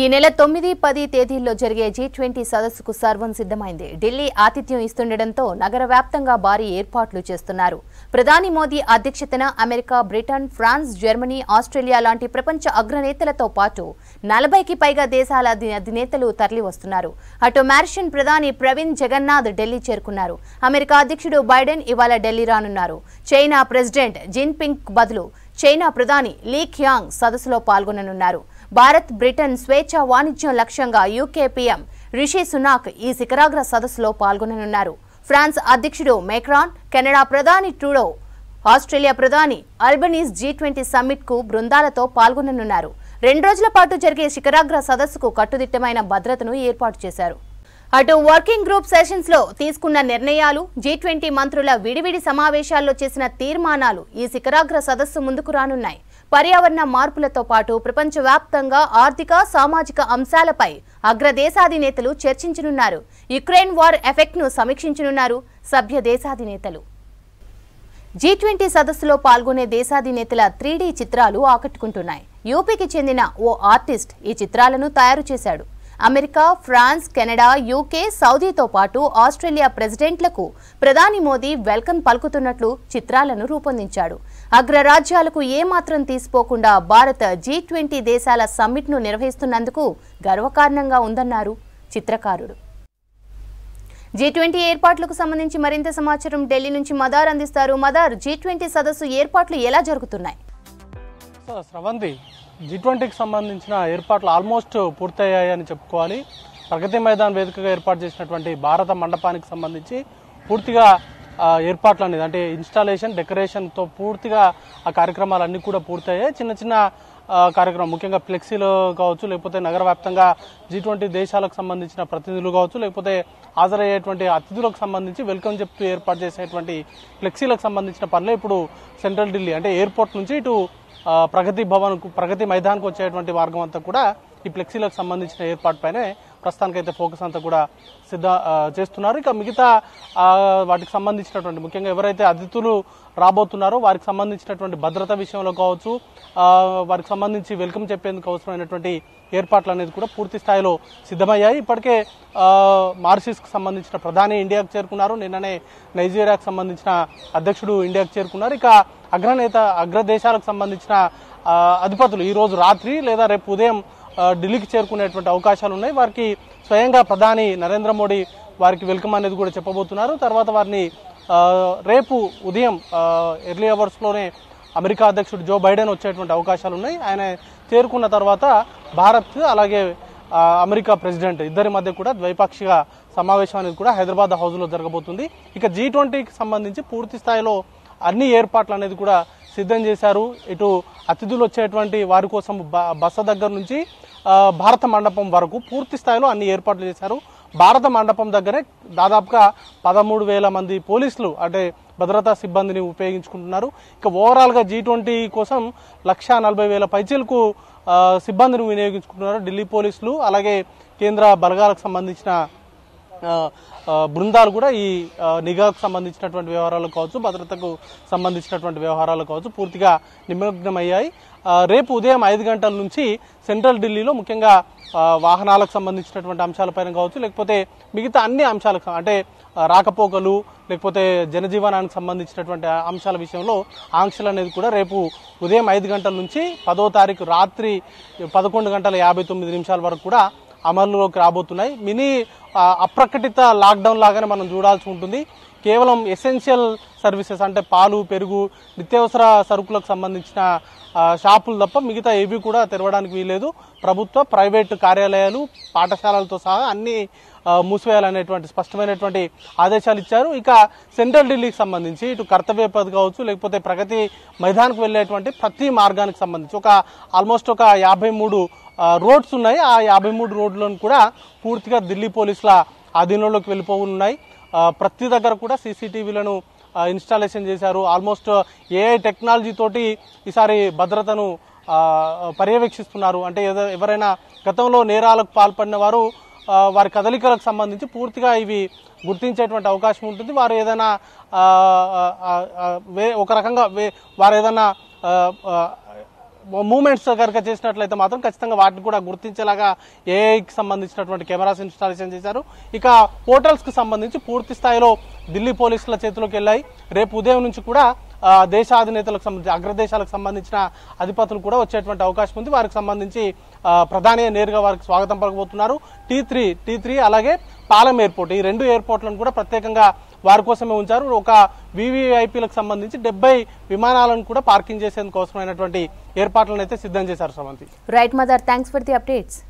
ఈ నెల తొమ్మిది పది తేదీల్లో జరిగే జీ ట్వంటీ సదస్సుకు సర్వం సిద్ధమైంది ఢిల్లీ ఆతిథ్యం ఇస్తుండటంతో నగర వ్యాప్తంగా భారీ ఏర్పాట్లు చేస్తున్నారు ప్రధాని మోదీ అధ్యక్షతన America Britain France Germany Australia లాంటి ప్రపంచ అగ్రనేతలతో పాటు నలభైకి పైగా దేశాల అధినేతలు తరలివస్తున్నారు అటు మారిషియన్ ప్రధాని ప్రవీణ్ జగన్నాథ్ ఢిల్లీ చేరుకున్నారు అమెరికా అధ్యక్షుడు బైడెన్ ఇవాళ ఢిల్లీ రానున్నారు చైనా ప్రెసిడెంట్ జిన్పింగ్ బదులు చైనా ప్రధాని లీ ఖ్యాంగ్ సదస్సులో పాల్గొననున్నారు భారత్ బ్రిటన్ స్వేచ్ఛ వాణిజ్యం లక్ష్యంగా యూకే పీఎం రిషి సునాక్ ఈ శిఖరాగ్ర సదస్సులో పాల్గొననున్నారు ఫ్రాన్స్ అధ్యక్షుడు మెక్రాన్ కెనడా ప్రధాని ట్రూడో ఆస్ట్రేలియా ప్రధాని అల్బనీస్ జీ ట్వంటీ సమ్మిట్కు బృందాలతో పాల్గొననున్నారు రెండు రోజుల పాటు జరిగే శిఖరాగ్ర సదస్సుకు కట్టుదిట్టమైన భద్రతను ఏర్పాటు చేశారు అటు వర్కింగ్ గ్రూప్ సెషన్స్ లో తీసుకున్న నిర్ణయాలు జీ ట్వంటీ మంత్రుల విడివిడి సమావేశాల్లో చేసిన తీర్మానాలు ఈ శిఖరాగ్ర సదస్సు ముందుకు రానున్నాయి పర్యావరణ మార్పులతో పాటు ప్రపంచవ్యాప్తంగా ఆర్థిక సామాజిక అంశాలపై అగ్రదేశాధినేతలు చర్చించనున్నారు యుక్రెయిన్ వార్ ఎఫెక్ట్ ను సమీక్షించనున్నారు సభ్య దేశాధినేతలు జీ ట్వంటీ సదస్సులో పాల్గొనే దేశాధినేతల త్రీడీ చిత్రాలు ఆకట్టుకుంటున్నాయి యూపీకి చెందిన ఓ ఆర్టిస్ట్ ఈ చిత్రాలను తయారు చేశాడు అమెరికా ఫ్రాన్స్ కెనడా యూకే సౌదీతో పాటు ఆస్ట్రేలియా ప్రెసిడెంట్లకు ప్రధాని మోదీ వెల్కమ్ పలుకుతున్నట్లు చిత్రాలను రూపొందించాడు అగ్రరాజ్యాలకు ఏమాత్రం తీసుకోకుండా భారత జీ ట్వంటీ దేశాల సమ్మిట్ను నిర్వహిస్తున్నందుకు గర్వకారణంగా ఉందన్నారు చిత్రకారుడు జీ ట్వంటీ ఏర్పాట్లకు సంబంధించి మరింత సమాచారం ఢిల్లీ నుంచి మదార్ అందిస్తారు మదార్ జీ ట్వంటీ సదస్సు ఏర్పాట్లు ఎలా జరుగుతున్నాయి జీ ట్వంటీకి సంబంధించిన ఏర్పాట్లు ఆల్మోస్ట్ పూర్తయ్యాయని చెప్పుకోవాలి ప్రగతి మైదాన్ వేదికగా ఏర్పాటు చేసినటువంటి భారత మండపానికి సంబంధించి పూర్తిగా ఏర్పాట్లు అనేది అంటే ఇన్స్టాలేషన్ డెకరేషన్తో పూర్తిగా ఆ కార్యక్రమాలన్నీ కూడా పూర్తయ్యాయి చిన్న చిన్న కార్యక్రమం ముఖ్యంగా ఫ్లెక్సీలు కావచ్చు లేకపోతే నగర వ్యాప్తంగా జీ ట్వంటీ దేశాలకు సంబంధించిన ప్రతినిధులు కావచ్చు లేకపోతే హాజరయ్యేటువంటి అతిథులకు సంబంధించి వెల్కమ్ చెప్తూ ఏర్పాటు చేసేటువంటి ఫ్లెక్సీలకు సంబంధించిన పనులు ఇప్పుడు సెంట్రల్ ఢిల్లీ అంటే ఎయిర్పోర్ట్ నుంచి ఇటు ప్రగతి భవన్కు ప్రగతి మైదాన్కు వచ్చేటువంటి మార్గం అంతా కూడా ఈ ఫ్లెక్సీలకు సంబంధించిన ఏర్పాటు పైనే ప్రస్తుతానికైతే ఫోకస్ అంతా కూడా సిద్ధ చేస్తున్నారు ఇక మిగతా వాటికి సంబంధించినటువంటి ముఖ్యంగా ఎవరైతే అతిథులు రాబోతున్నారో వారికి సంబంధించినటువంటి భద్రత విషయంలో కావచ్చు వారికి సంబంధించి వెల్కమ్ చెప్పేందుకు అవసరమైనటువంటి ఏర్పాట్లు అనేది కూడా పూర్తి స్థాయిలో సిద్ధమయ్యాయి ఇప్పటికే మారిషస్కి సంబంధించిన ప్రధాని ఇండియాకు చేరుకున్నారు నిన్ననే నైజీరియాకు సంబంధించిన అధ్యక్షుడు ఇండియాకు చేరుకున్నారు ఇక అగ్రనేత అగ్రదేశాలకు సంబంధించిన అధిపతులు ఈరోజు రాత్రి లేదా రేపు ఉదయం ఢిల్లీకి చేరుకునేటువంటి అవకాశాలు ఉన్నాయి వారికి స్వయంగా ప్రధాని నరేంద్ర మోడీ వారికి వెల్కమ్ అనేది కూడా చెప్పబోతున్నారు తర్వాత వారిని రేపు ఉదయం ఎర్లీ అవర్స్లోనే అమెరికా అధ్యక్షుడు జో బైడెన్ వచ్చేటువంటి అవకాశాలు ఉన్నాయి ఆయన చేరుకున్న తర్వాత భారత్ అలాగే అమెరికా ప్రెసిడెంట్ ఇద్దరి మధ్య కూడా ద్వైపాక్షిక సమావేశం అనేది కూడా హైదరాబాద్ హౌస్లో జరగబోతుంది ఇక జీ ట్వంటీకి సంబంధించి పూర్తి స్థాయిలో అన్ని ఏర్పాట్లు అనేది కూడా సిద్ధం చేశారు ఇటు అతిథులు వచ్చేటువంటి వారి కోసం బస దగ్గర నుంచి భారత మండపం వరకు పూర్తి స్థాయిలో అన్ని ఏర్పాట్లు చేశారు భారత మండపం దగ్గరే దాదాపుగా పదమూడు వేల మంది పోలీసులు అంటే భద్రతా సిబ్బందిని ఉపయోగించుకుంటున్నారు ఇక ఓవరాల్గా జీ ట్వంటీ కోసం లక్ష నలభై వేల పైచీలకు సిబ్బందిని వినియోగించుకుంటున్నారు ఢిల్లీ పోలీసులు అలాగే కేంద్ర బలగాలకు సంబంధించిన బృందాలు కూడా ఈ నిఘాకు సంబంధించినటువంటి వ్యవహారాలు కావచ్చు భద్రతకు సంబంధించినటువంటి వ్యవహారాలు కావచ్చు పూర్తిగా నిమగ్నమయ్యాయి రేపు ఉదయం ఐదు గంటల నుంచి సెంట్రల్ ఢిల్లీలో ముఖ్యంగా వాహనాలకు సంబంధించినటువంటి అంశాలపైన కావచ్చు లేకపోతే మిగతా అన్ని అంశాలకు అంటే రాకపోకలు లేకపోతే జనజీవనానికి సంబంధించినటువంటి అంశాల విషయంలో ఆంక్షలు అనేది కూడా రేపు ఉదయం ఐదు గంటల నుంచి పదో తారీఖు రాత్రి పదకొండు గంటల యాభై తొమ్మిది నిమిషాల వరకు కూడా అమలులోకి రాబోతున్నాయి మినీ అప్రకటిత లాక్డౌన్ లాగానే మనం చూడాల్సి ఉంటుంది కేవలం ఎసెన్షియల్ సర్వీసెస్ అంటే పాలు పెరుగు నిత్యావసర సరుకులకు సంబంధించిన షాపులు తప్ప మిగతా ఏవి కూడా తెరవడానికి వీలేదు ప్రభుత్వ ప్రైవేటు కార్యాలయాలు పాఠశాలలతో సహా అన్ని మూసివేయాలనేటువంటి స్పష్టమైనటువంటి ఆదేశాలు ఇచ్చారు ఇక సెంట్రల్ ఢిల్లీకి సంబంధించి ఇటు కర్తవ్య పథ కావచ్చు లేకపోతే ప్రగతి మైదానికి వెళ్ళేటువంటి ప్రతి మార్గానికి సంబంధించి ఒక ఆల్మోస్ట్ ఒక యాభై మూడు రోడ్స్ ఉన్నాయి ఆ యాభై మూడు రోడ్లను కూడా పూర్తిగా ఢిల్లీ పోలీసుల అధీనంలోకి వెళ్ళిపోనున్నాయి ప్రతి దగ్గర కూడా సీసీటీవీలను ఇన్స్టాలేషన్ చేశారు ఆల్మోస్ట్ ఏ టెక్నాలజీ తోటి ఈసారి భద్రతను పర్యవేక్షిస్తున్నారు అంటే ఏదో ఎవరైనా గతంలో నేరాలకు పాల్పడిన వారు వారి కదలికలకు సంబంధించి పూర్తిగా ఇవి గుర్తించేటువంటి అవకాశం ఉంటుంది వారు ఏదైనా ఒక రకంగా వారు ఏదైనా మూమెంట్స్ కనుక చేసినట్లయితే మాత్రం ఖచ్చితంగా వాటిని కూడా గుర్తించేలాగా ఏఐకి సంబంధించినటువంటి కెమెరాస్ ఇన్స్టాలేషన్ చేశారు ఇక హోటల్స్కి సంబంధించి పూర్తి స్థాయిలో ఢిల్లీ పోలీసుల చేతిలోకి వెళ్ళాయి రేపు ఉదయం నుంచి కూడా దేశ అధినేతలకు సంబంధించి అగ్రదేశాలకు సంబంధించిన అధిపతులు కూడా వచ్చేటువంటి అవకాశం ఉంది వారికి సంబంధించి ప్రధాని నేరుగా వారికి స్వాగతం పలకబోతున్నారు టీ త్రీ టీ త్రీ అలాగే పాలం ఎయిర్పోర్ట్ ఈ రెండు ఎయిర్పోర్ట్లను కూడా ప్రత్యేకంగా వారి కోసమే ఉంచారు ఒక వివిఐపీలకు సంబంధించి డెబ్బై విమానాలను కూడా పార్కింగ్ చేసేందుకోసమైనటువంటి ఏర్పాట్లను అయితే సిద్ధం చేశారు సమంతి right mother thanks for the updates